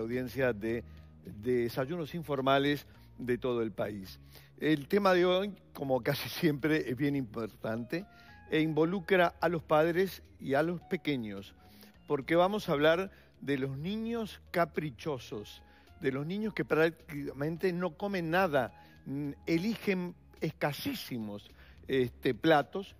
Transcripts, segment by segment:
audiencia de, desayunos informales de todo el país. El tema de hoy, como casi siempre, es bien importante e involucra a los padres y a los pequeños, porque vamos a hablar de los niños caprichosos, de los niños que prácticamente no comen nada, eligen escasísimos este, platos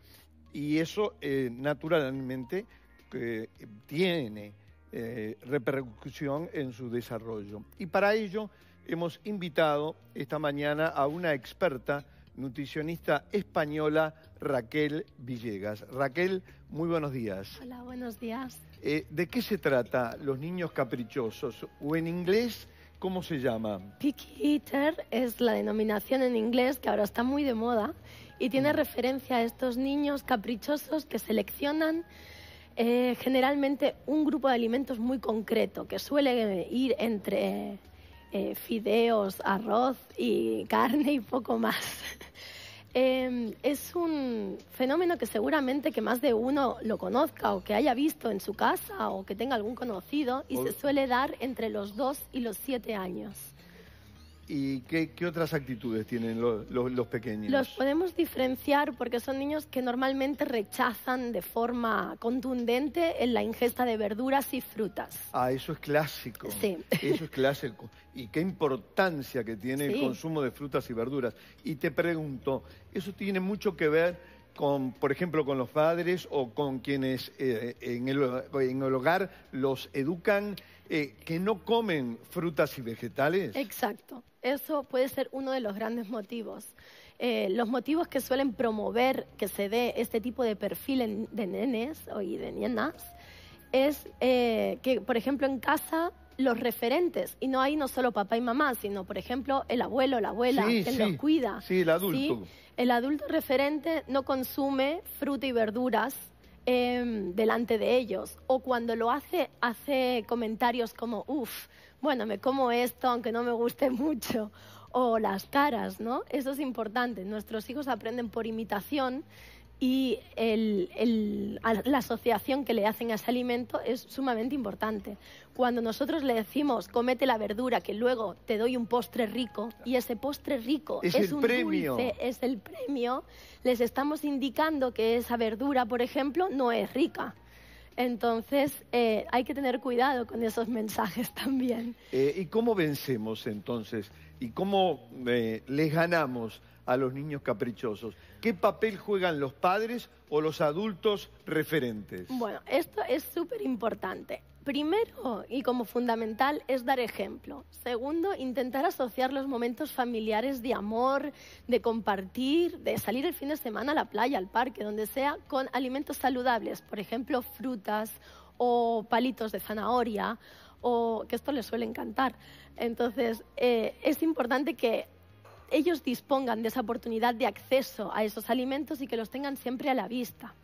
y eso eh, naturalmente eh, tiene eh, repercusión en su desarrollo. Y para ello hemos invitado esta mañana a una experta nutricionista española Raquel Villegas. Raquel, muy buenos días. Hola, buenos días. Eh, ¿De qué se trata los niños caprichosos? O en inglés, ¿cómo se llama? Picky eater es la denominación en inglés que ahora está muy de moda y tiene mm. referencia a estos niños caprichosos que seleccionan eh, generalmente un grupo de alimentos muy concreto, que suele ir entre eh, fideos, arroz y carne y poco más. Em, es un fenómeno que seguramente que más de uno lo conozca o que haya visto en su casa o que tenga algún conocido y se suele dar entre los dos y los siete años. ¿Y qué, otras actitudes tienen los, pequeños? Los podemos diferenciar porque son niños que normalmente rechazan de forma contundente la ingesta de verduras y frutas. Ah, eso es clásico. Sí. Eso es clásico. Y qué importancia que tiene el consumo de frutas y verduras. Y te pregunto, ¿eso tiene mucho que ver con, por ejemplo, con los padres o con quienes eh, en, el, en, el, hogar los educan eh, que no comen frutas y vegetales? Exacto. Eso puede ser uno de los grandes motivos. Eh, los motivos que suelen promover que se dé este tipo de perfil en, de nenes o y de nienas es eh, que, por ejemplo, en casa los referentes, y no hay no solo papá y mamá, sino, por ejemplo, el abuelo, la abuela, quien los cuida. Sí, el adulto. El adulto referente no consume fruta y verduras Em, delante de ellos. O cuando lo hace, hace comentarios como, uff, bueno, me como esto aunque no me guste mucho. O las caras, ¿no? Eso es importante. Nuestros hijos aprenden por imitación y la asociación que le hacen a ese alimento es sumamente importante. Cuando nosotros le decimos comete la verdura, que luego te doy un postre rico, y ese postre rico es, un es el premio, les estamos indicando que esa verdura, por ejemplo, no es rica. Entonces, eh, hay que tener cuidado con esos mensajes también. Eh, ¿Y cómo vencemos entonces? ¿Y cómo eh, les ganamos a los niños caprichosos? ¿Qué papel juegan los padres o los adultos referentes? Bueno, esto es súper importante. Primero y como fundamental es dar ejemplo. Segundo, intentar asociar los momentos familiares de amor, de compartir, de salir el fin de semana a la playa, al parque, donde sea, con alimentos saludables, por ejemplo, frutas o palitos de zanahoria, o que esto les suele encantar. Entonces, eh, es importante que ellos dispongan de esa oportunidad de acceso a esos alimentos y que los tengan siempre a la vista.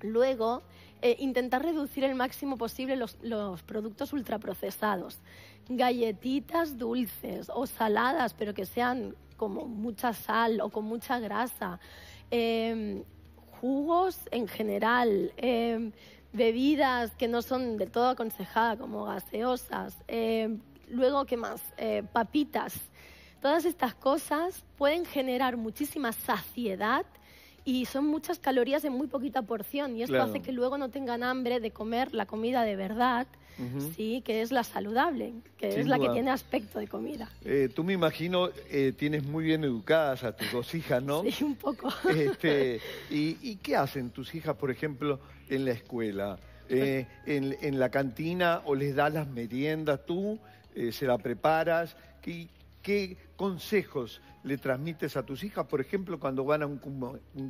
Luego, eh, intentar reducir el máximo posible los, productos ultraprocesados, galletitas dulces o saladas, pero que sean como mucha sal o con mucha grasa, em, jugos en general, em, bebidas que no son del todo aconsejadas, como gaseosas, em, luego, ¿qué más? Eh, papitas. Todas estas cosas pueden generar muchísima saciedad y son muchas calorías en muy poquita porción y esto hace que luego no tengan hambre de comer la comida de verdad, sí, que es la saludable, que es la que tiene aspecto de comida. Eh, tú me imagino eh, tienes muy bien educadas a tus dos hijas, ¿no? Sí, un poco. Este, y, qué hacen tus hijas, por ejemplo, en la escuela? Eh, pues en, la cantina o les das las meriendas tú, se la preparas. ¿Qué, ¿Qué consejos le transmites a tus hijas, por ejemplo, cuando van a un,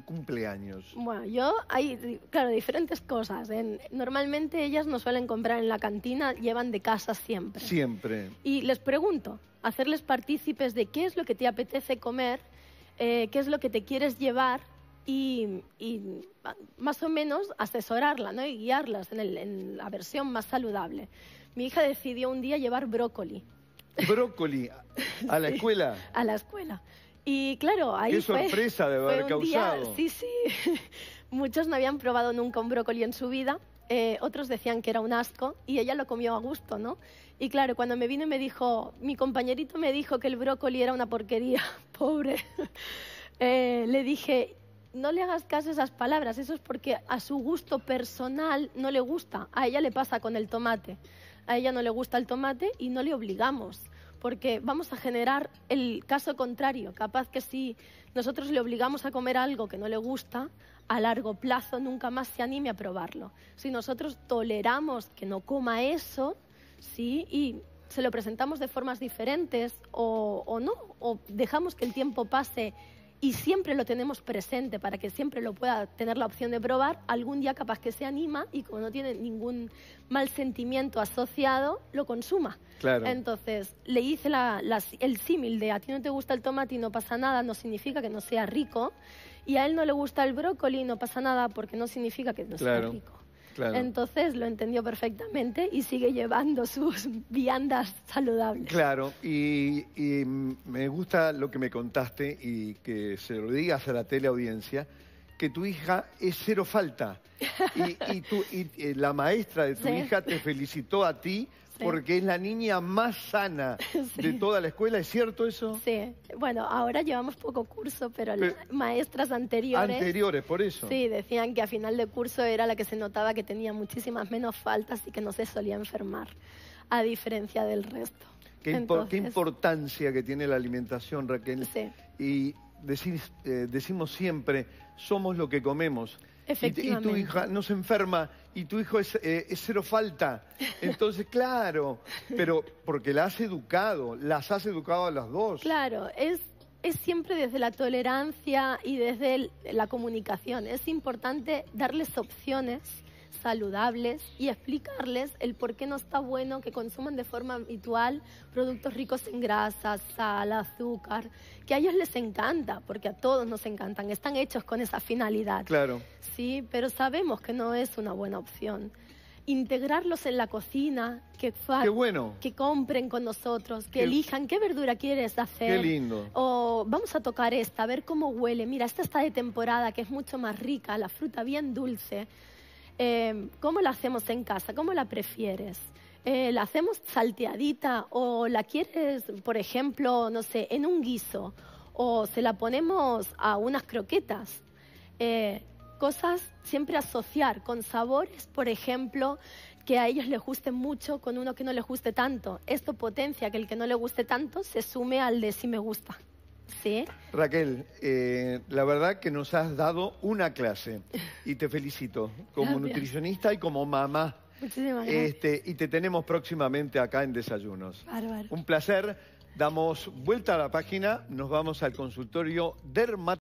cumpleaños? Bueno, yo hay, claro, diferentes cosas. ¿eh? normalmente ellas no suelen comprar en la cantina, llevan de casa siempre. Siempre. Y les pregunto, hacerles partícipes de qué es lo que te apetece comer, eh, qué es lo que te quieres llevar y, y, más o menos asesorarla ¿no? y guiarlas en la versión más saludable. Mi hija decidió un día llevar brócoli brócoli a la escuela. A la escuela. Y claro, ahí Qué sorpresa de haber causado. sí, sí. Muchos no habían probado nunca un brócoli en su vida. Eh, otros decían que era un asco y ella lo comió a gusto, ¿no? Y claro, cuando me vino y me dijo, mi compañerito me dijo que el brócoli era una porquería, pobre, eh, le dije, no le hagas caso a esas palabras, eso es porque a su gusto personal no le gusta, a ella le pasa con el tomate a ella no le gusta el tomate y no le obligamos, porque vamos a generar el caso contrario, capaz que si nosotros le obligamos a comer algo que no le gusta, a largo plazo nunca más se anime a probarlo. Si nosotros toleramos que no coma eso, sí, y se lo presentamos de formas diferentes o, o no, o dejamos que el tiempo pase y siempre lo tenemos presente para que siempre lo pueda tener la opción de probar, algún día capaz que se anima y como no tiene ningún mal sentimiento asociado, lo consuma. Entonces, le hice el símil de a ti no te gusta el tomate y no pasa nada, no significa que no sea rico, y a él no le gusta el brócoli y no pasa nada porque no significa que no sea rico. Entonces lo entendió perfectamente y sigue llevando sus viandas saludables. Claro, y, y me gusta lo que me contaste y que se lo digas a la teleaudiencia que tu hija es cero falta. Y, tu, eh, la maestra de tu hija te felicitó a ti porque es la niña más sana de toda la escuela, ¿es cierto eso? Sí, bueno, ahora llevamos poco curso, pero, las maestras anteriores... Anteriores, por eso. Sí, decían que a final de curso era la que se notaba que tenía muchísimas menos faltas y que no se solía enfermar, a diferencia del resto. Qué, importancia que tiene la alimentación, Raquel. Sí. Y eh, decimos siempre, somos lo que comemos. Y, tu hija no se enferma y tu hijo es, eh, cero falta. Entonces, claro, pero porque la has educado, las has educado a las dos. Claro, es, es siempre desde la tolerancia y desde la comunicación. Es importante darles opciones saludables y explicarles el por qué no está bueno que consuman de forma habitual productos ricos en grasas, sal, azúcar, que a ellos les encanta, porque a todos nos encantan, están hechos con esa finalidad. Claro. Sí, pero sabemos que no es una buena opción integrarlos en la cocina, que, que compren con nosotros, que elijan qué verdura quieres hacer. Qué lindo. O vamos a tocar esta, a ver cómo huele. Mira, esta está de temporada, que es mucho más rica, la fruta bien dulce. Em, ¿cómo la hacemos en casa? ¿Cómo la prefieres? Eh, ¿La hacemos salteadita o la quieres, por ejemplo, no sé, en un guiso? ¿O se la ponemos a unas croquetas? Eh, cosas siempre asociar con sabores, por ejemplo, que a ellos les guste mucho con uno que no les guste tanto. Esto potencia que el que no le guste tanto se sume al de si me gusta. Sí. Raquel, eh, la verdad que nos has dado una clase y te felicito como nutricionista y como mamá. Muchísimas gracias. Este, y te tenemos próximamente acá en Desayunos. Un placer. Damos vuelta a la página, nos vamos al consultorio dermatológico.